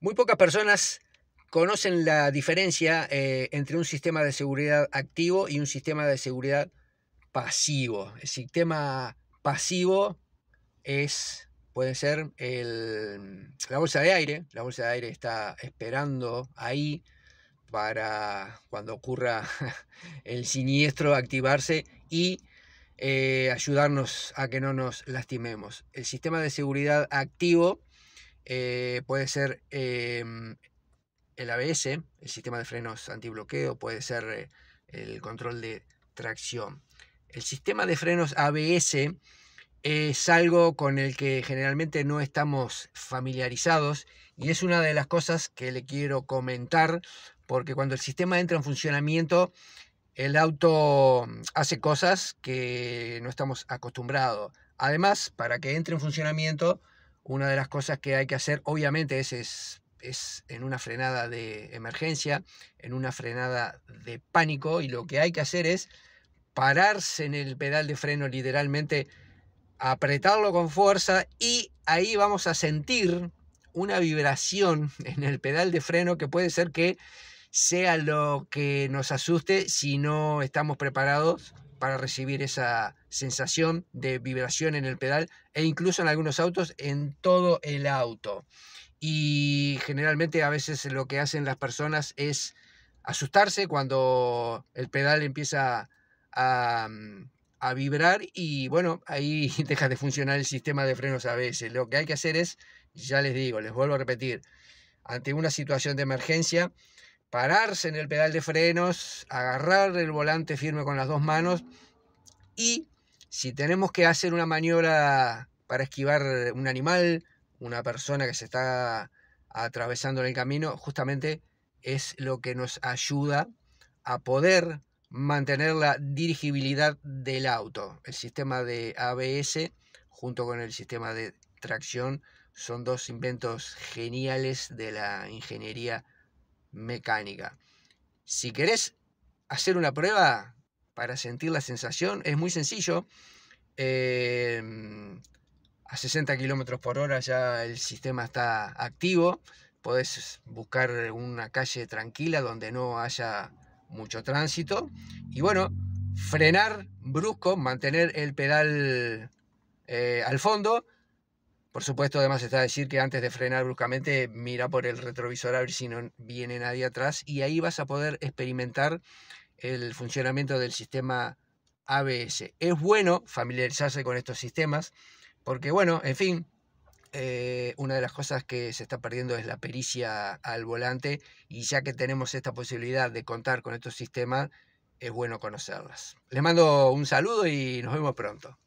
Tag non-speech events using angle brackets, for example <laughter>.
Muy pocas personas conocen la diferencia eh, entre un sistema de seguridad activo y un sistema de seguridad pasivo. El sistema pasivo es, puede ser el, la bolsa de aire. La bolsa de aire está esperando ahí para cuando ocurra <laughs> el siniestro activarse y eh, ayudarnos a que no nos lastimemos. El sistema de seguridad activo eh, puede ser em, el ABS, el sistema de frenos antibloqueo, puede ser eh, el control de tracción. El sistema de frenos ABS es algo con el que generalmente no estamos familiarizados y es una de las cosas que le quiero comentar porque cuando el sistema entra en funcionamiento el auto hace cosas que no estamos acostumbrados. Además, para que entre en funcionamiento una de las cosas que hay que hacer, obviamente, es, es, es, en una frenada de emergencia, en una frenada de pánico, y lo que hay que hacer es pararse en el pedal de freno literalmente, apretarlo con fuerza y ahí vamos a sentir una vibración <laughs> en el pedal de freno que puede ser que sea lo que nos asuste si no estamos preparados para recibir esa sensación de vibración en el pedal e incluso en algunos autos en todo el auto. Y generalmente a veces lo que hacen las personas es asustarse cuando el pedal empieza a, mm, vibrar y bueno, ahí <laughs> deja de funcionar el sistema de frenos a veces. Lo que hay que hacer es, ya les digo, les vuelvo a repetir, ante una situación de emergencia, pararse en el pedal de frenos, agarrar el volante firme con las dos manos y si tenemos que hacer una maniobra para esquivar un animal, una persona que se está atravesando en el camino, justamente es lo que nos ayuda a poder mantener la dirigibilidad del auto. El sistema de ABS junto con el sistema de tracción son dos inventos geniales de la ingeniería mecánica. Si querés hacer una prueba para sentir la sensación, es muy sencillo. Eh, a 60 km por hora ya el sistema está activo. Podés buscar una calle tranquila donde no haya mucho tránsito. Y bueno, frenar brusco, mantener el pedal eh, al fondo por supuesto, además está decir que antes de frenar bruscamente, mira por el retrovisor a ver si no viene nadie atrás y ahí vas a poder experimentar el funcionamiento del sistema ABS. Es bueno familiarizarse con estos sistemas porque, bueno, en fin, eh, una de las cosas que se está perdiendo es la pericia al volante y ya que tenemos esta posibilidad de contar con estos sistemas, es bueno conocerlas. Les mando un saludo y nos vemos pronto.